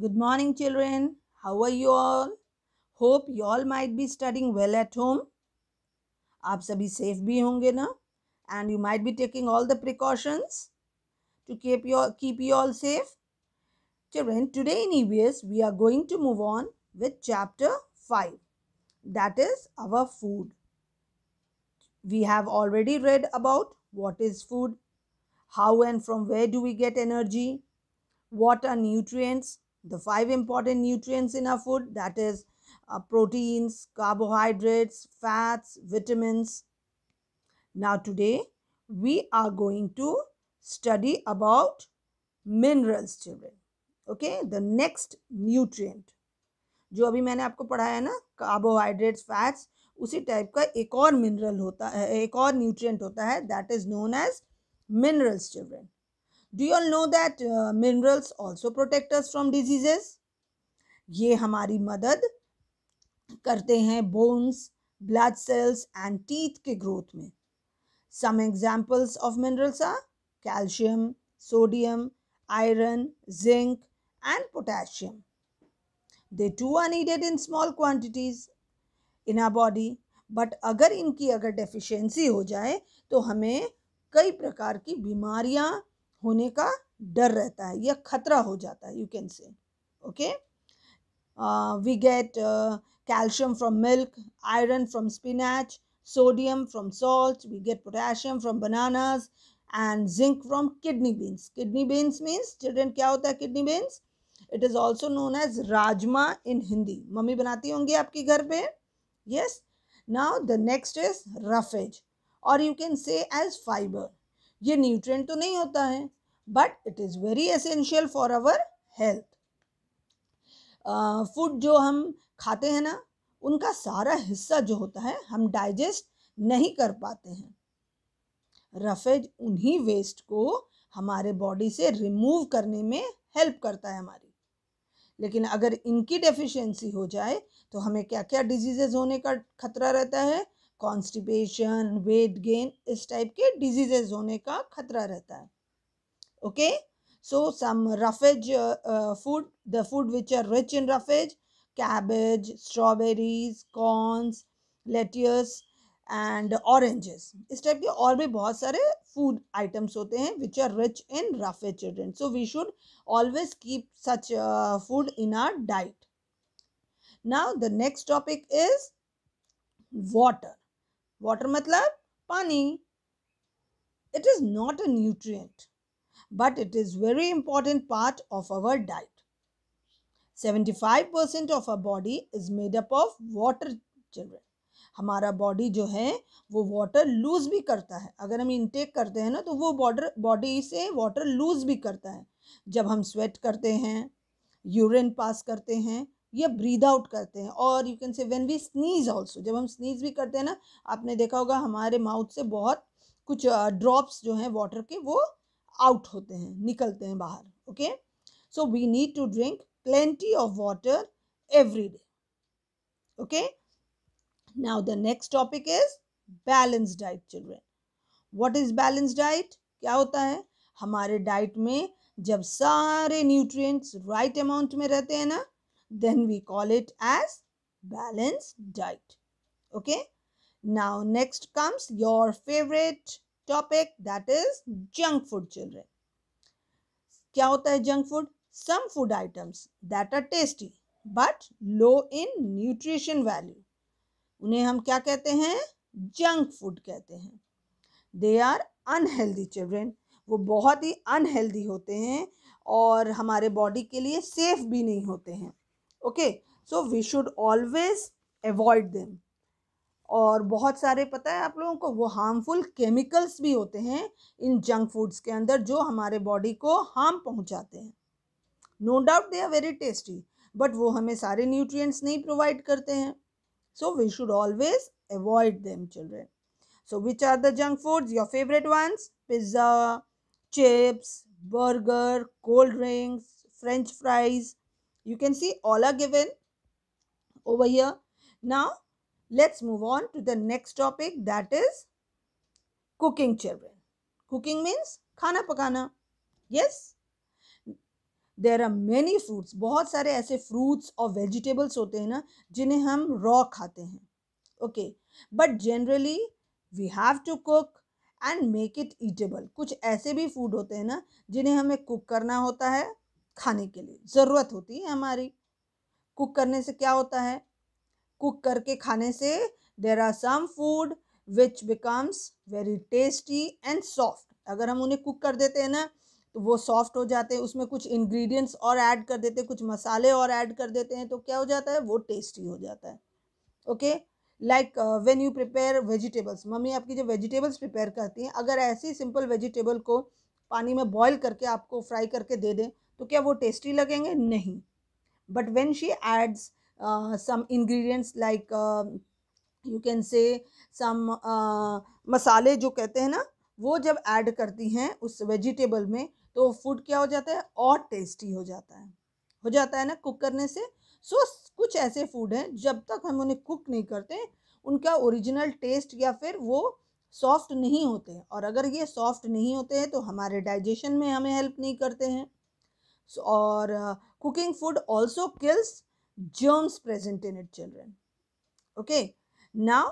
Good morning, children. How are you all? Hope you all might be studying well at home. आप सभी safe भी होंगे And you might be taking all the precautions to keep your keep you all safe. Children, today in EBS we are going to move on with chapter five. That is our food. We have already read about what is food, how and from where do we get energy, what are nutrients. the five important nutrients in our food that is uh, proteins carbohydrates fats vitamins now today we are going to study about minerals children okay the next nutrient जो अभी मैंने आपको पढ़ाया है ना carbohydrates fats उसी type का एक और मिनरल होता है एक और न्यूट्रिएंट होता है that is known as minerals children do you all know that minerals also protect from diseases ये हमारी मदद करते हैं bones blood cells and teeth के ग्रोथ में some examples of minerals are calcium sodium iron zinc and potassium they too are needed in small quantities in our body but अगर इनकी अगर डेफिशेंसी हो जाए तो हमें कई प्रकार की बीमारियाँ होने का डर रहता है या खतरा हो जाता है you can say okay we get calcium from milk iron from spinach sodium from salt we get potassium from bananas and zinc from kidney beans kidney beans means children क्या होता है kidney beans it is also known as rajma in Hindi mummy बनाती होंगी आपके घर पर yes now the next is roughage और you can say as fibre ये न्यूट्रिएंट तो नहीं होता है but it is very essential for our health food जो हम खाते हैं ना उनका सारा हिस्सा जो होता है हम डाइजेस्ट नहीं कर पाते हैं रफेज उन्हीं वेस्ट को हमारे बॉडी से रिमूव करने में हेल्प करता है हमारी लेकिन अगर इनकी डेफिशिएंसी हो जाए तो हमें क्या क्या डिजीजेज होने का खतरा रहता है कॉन्स्टिपेशन वेट गेन इस टाइप के डिजीजेज होने का खतरा रहता है okay so some roughage food the food which are rich in roughage cabbage strawberries corns lettuce and oranges इस टाइप के और भी बहुत सारे फूड आइटम्स होते हैं which are rich in roughage children so we should always keep such food in our diet now the next topic is water water मतलब पानी it is not a nutrient but it is very important part of our diet seventy five percent of a body is made up of water children हमारा body जो है वो water lose भी करता है अगर हम इनटेक करते हैं ना तो वो बॉडर बॉडी से वाटर लूज भी करता है जब हम स्वेट करते हैं यूरिन पास करते हैं ये ब्रीद आउट करते हैं और you can say when we sneeze also जब हम स्नीज भी करते हैं ना आपने देखा होगा हमारे माउथ से बहुत कुछ ड्रॉप्स जो हैं वाटर के वो आउट होते हैं निकलते हैं बाहर okay so we need to drink plenty of water every day okay now the next topic is balance diet children what is balance diet क्या होता है हमारे डाइट में जब सारे न्यूट्रिएंट्स राइट अमाउंट में रहते हैं ना then we call it as balanced diet. Okay. Now next comes your favorite topic that is junk food children. kya hota hai junk food? Some food items that are tasty but low in nutrition value. उन्हें हम क्या कहते हैं junk food कहते हैं they are unhealthy children वो बहुत ही unhealthy होते हैं और हमारे बॉडी के लिए सेफ भी नहीं होते हैं okay so we should always avoid them और बहुत सारे पता है आप लोगों को वो हार्मफुल केमिकल्स भी होते हैं इन जंक फूड्स के अंदर जो हमारे बॉडी को हार्म पहुंचाते हैं no doubt they are very tasty but वो हमें सारे न्यूट्रिएंट्स नहीं प्रोवाइड करते हैं so we should always avoid them children so which are the junk foods your favourite ones pizza chips burger cold drinks french fries you can see all are given over here now let's move on to the next topic that is cooking children cooking means khana pakana yes there are many fruits bahut sare aise fruits or vegetables hote hain na jinhe hum raw khate hain okay but generally we have to cook and make it eatable kuch aise bhi food hote hain na jinhe hame cook karna hota hai खाने के लिए ज़रूरत होती है हमारी cook करने से क्या होता है कुक करके खाने से there are some food which becomes very tasty and soft अगर हम उन्हें कुक कर देते हैं ना तो वो सॉफ्ट हो जाते हैं उसमें कुछ इंग्रेडिएंट्स और ऐड कर देते हैं कुछ मसाले और ऐड कर देते हैं तो क्या हो जाता है वो टेस्टी हो जाता है okay like when you prepare vegetables mummy आपकी जो वेजिटेबल्स प्रिपेयर करती हैं अगर ऐसी सिंपल वेजिटेबल को पानी में बॉईल करके आपको फ्राई करके दे दें तो क्या वो टेस्टी लगेंगे नहीं but when she adds some ingredients like you can say some मसाले जो कहते हैं ना वो जब ऐड करती हैं उस वेजिटेबल में तो फूड क्या हो जाता है और टेस्टी हो जाता है हो जाता है ना कुक करने से सो so, कुछ ऐसे फूड हैं जब तक हम उन्हें कुक नहीं करते उनका ओरिजिनल टेस्ट या फिर वो सॉफ्ट नहीं होते और अगर ये सॉफ्ट नहीं होते हैं तो हमारे डाइजेशन में हमें हेल्प नहीं करते हैं और cooking food also kills germs present in it children okay ना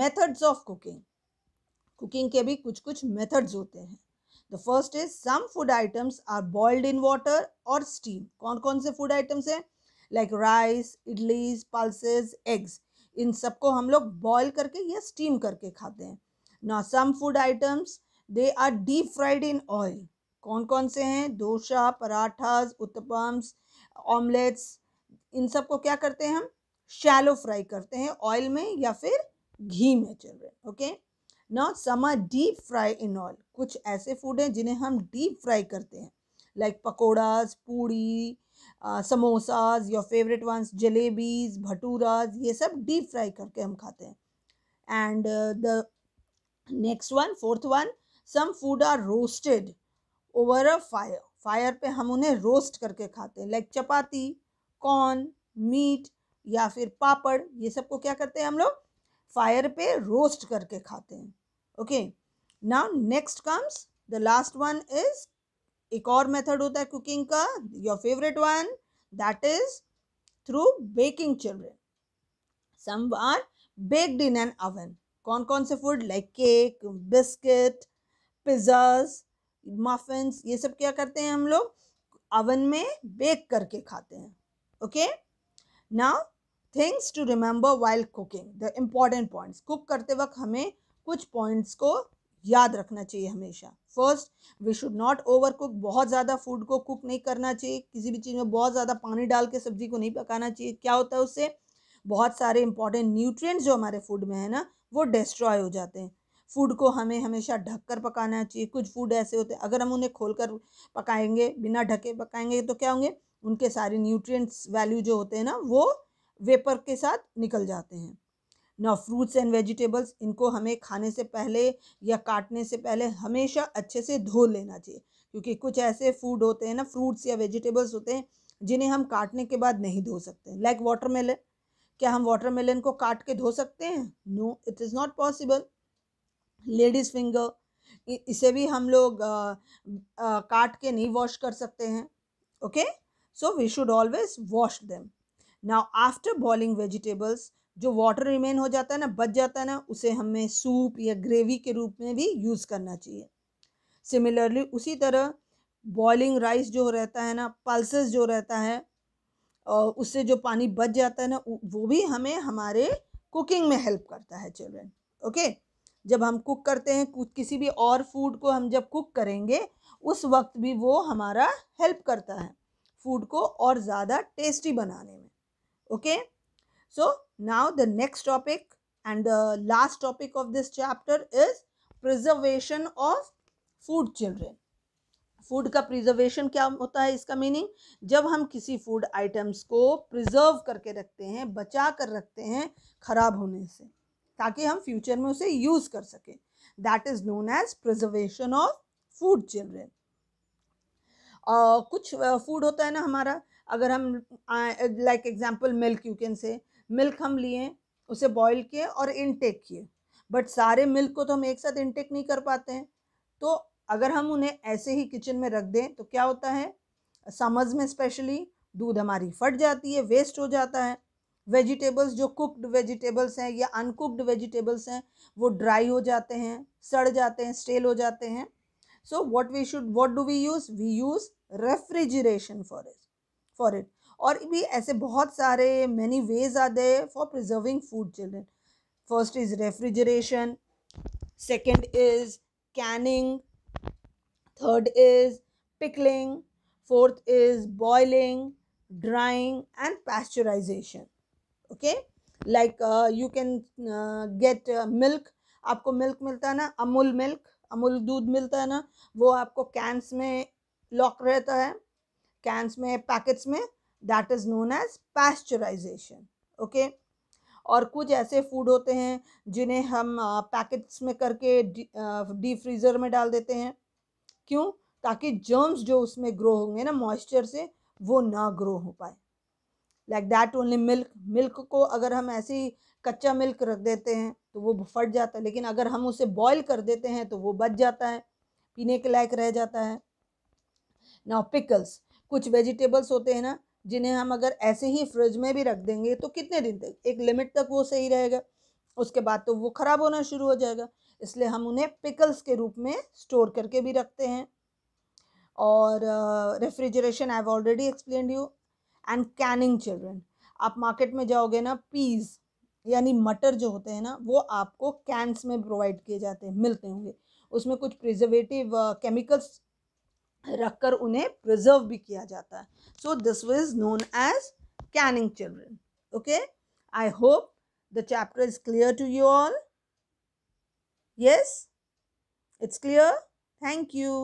मैथड्स ऑफ कुकिंग कुकिंग के भी कुछ कुछ मेथड्स होते हैं the first is some food items are boiled in water और स्टीम कौन कौन से फूड आइटम्स हैं like rice idlis pulses eggs इन सबको हम लोग बॉयल करके या स्टीम करके खाते हैं ना some food items they are deep fried in oil कौन कौन से हैं डोसा पराठाज उत्पम्स ऑमलेट्स इन सब को क्या करते हैं हम शैलो फ्राई करते हैं ऑयल में या फिर घी में children okay not some deep fry in oil कुछ ऐसे फूड हैं जिन्हें हम डीप फ्राई करते हैं like pakoras puri samosas your favourite ones jalebis bhaturas ये सब डीप फ्राई करके हम खाते हैं and the next one fourth one some food are roasted over a fire fire पे हम उन्हें रोस्ट करके खाते हैं लाइक चपाती कॉर्न मीट या फिर पापड़ ये सबको क्या करते हैं हम लोग फायर पे रोस्ट करके खाते हैं okay now next comes the last one is एक और मेथड होता है कुकिंग का your favourite one that is through baking children some are baked in an oven कौन कौन से food like cake biscuit pizzas muffins ये सब क्या करते हैं हम लोग अवन में बेक करके खाते हैं okay now things to remember while cooking the important points cook करते वक्त हमें कुछ पॉइंट्स को याद रखना चाहिए हमेशा first we should not over cook बहुत ज़्यादा फूड को कुक नहीं करना चाहिए किसी भी चीज़ में बहुत ज़्यादा पानी डाल के सब्जी को नहीं पकाना चाहिए क्या होता है उससे बहुत सारे इंपॉर्टेंट न्यूट्रिएंट्स जो हमारे फूड में है ना वो डिस्ट्रॉय हो जाते हैं फूड को हमें हमेशा ढक कर पकाना चाहिए कुछ फूड ऐसे होते हैं अगर हम उन्हें खोल कर पकाएंगे बिना ढके पकाएंगे तो क्या होंगे उनके सारे न्यूट्रिएंट्स वैल्यू जो होते हैं ना वो वेपर के साथ निकल जाते हैं ना फ्रूट्स एंड वेजिटेबल्स इनको हमें खाने से पहले या काटने से पहले हमेशा अच्छे से धो लेना चाहिए क्योंकि कुछ ऐसे फूड होते हैं ना फ्रूट्स या वेजिटेबल्स होते हैं जिन्हें हम काटने के बाद नहीं धो सकते लाइक वाटरमेलन क्या हम वाटरमेलन को काट के धो सकते हैं no it is not possible ladies finger इसे भी हम लोग आ, आ, काट के नहीं वॉश कर सकते हैं okay so we should always wash them now after boiling vegetables जो वाटर रिमेन हो जाता है ना बच जाता है ना उसे हमें सूप या ग्रेवी के रूप में भी यूज़ करना चाहिए सिमिलरली उसी तरह बॉइलिंग राइस जो रहता है ना पल्सेस जो रहता है और उससे जो पानी बच जाता है ना वो भी हमें हमारे कुकिंग में हेल्प करता है चिल्ड्रेन ओके okay? जब हम कुक करते हैं किसी भी और फूड को हम जब कुक करेंगे उस वक्त भी वो हमारा हेल्प करता है फूड को और ज़्यादा टेस्टी बनाने में okay so now the next topic and the last topic of this chapter is preservation of food children food का प्रिजर्वेशन क्या होता है इसका मीनिंग जब हम किसी फूड आइटम्स को प्रिजर्व करके रखते हैं बचा कर रखते हैं ख़राब होने से ताकि हम फ्यूचर में उसे यूज़ कर सकें that is known as preservation of food children कुछ फूड uh, होता है ना हमारा अगर हम like example milk you can say milk हम लिए उसे बॉईल किए और इनटेक किए बट सारे मिल्क को तो हम एक साथ इनटेक नहीं कर पाते हैं तो अगर हम उन्हें ऐसे ही किचन में रख दें तो क्या होता है समर्स में स्पेशली दूध हमारी फट जाती है वेस्ट हो जाता है वेजिटेबल्स जो कुक्ड वेजिटेबल्स हैं या अनकुक्ड वेजिटेबल्स हैं वो ड्राई हो जाते हैं सड़ जाते हैं स्टेल हो जाते हैं so what we should what do we use we use refrigeration for it for it और भी ऐसे बहुत सारे many ways are there for preserving food children first is refrigeration second is canning third is pickling fourth is boiling drying and pasteurisation okay like uh, you can uh, get uh, milk आपको milk मिलता है ना Amul milk Amul दूध मिलता है ना वो आपको कैंस में लॉक रहता है कैंस में पैकेट्स में that is known as pasteurisation okay और कुछ ऐसे फूड होते हैं जिन्हें हम पैकेट्स uh, में करके डी फ्रीज़र uh, में डाल देते हैं क्यों ताकि जर्म्स जो उसमें ग्रो होंगे ना मॉइस्चर से वो ना ग्रो हो पाए like that only milk milk को अगर हम ऐसे ही कच्चा मिल्क रख देते हैं तो वो फट जाता है लेकिन अगर हम उसे बॉयल कर देते हैं तो वो बच जाता है पीने के लायक रह जाता है नाउ पिकल्स कुछ वेजिटेबल्स होते हैं ना जिन्हें हम अगर ऐसे ही फ्रिज में भी रख देंगे तो कितने दिन तक एक लिमिट तक वो सही रहेगा उसके बाद तो वो ख़राब होना शुरू हो जाएगा इसलिए हम उन्हें पिकल्स के रूप में स्टोर करके भी रखते हैं और refrigeration I have already explain you and canning children आप मार्केट में जाओगे ना पीज़ यानी मटर जो होते हैं ना वो आपको कैंस में प्रोवाइड किए जाते हैं मिलते होंगे उसमें कुछ प्रिजर्वेटिव केमिकल्स रख कर उन्हें प्रिजर्व भी किया जाता है so this was known as canning children okay I hope the chapter is clear to you all yes it's clear thank you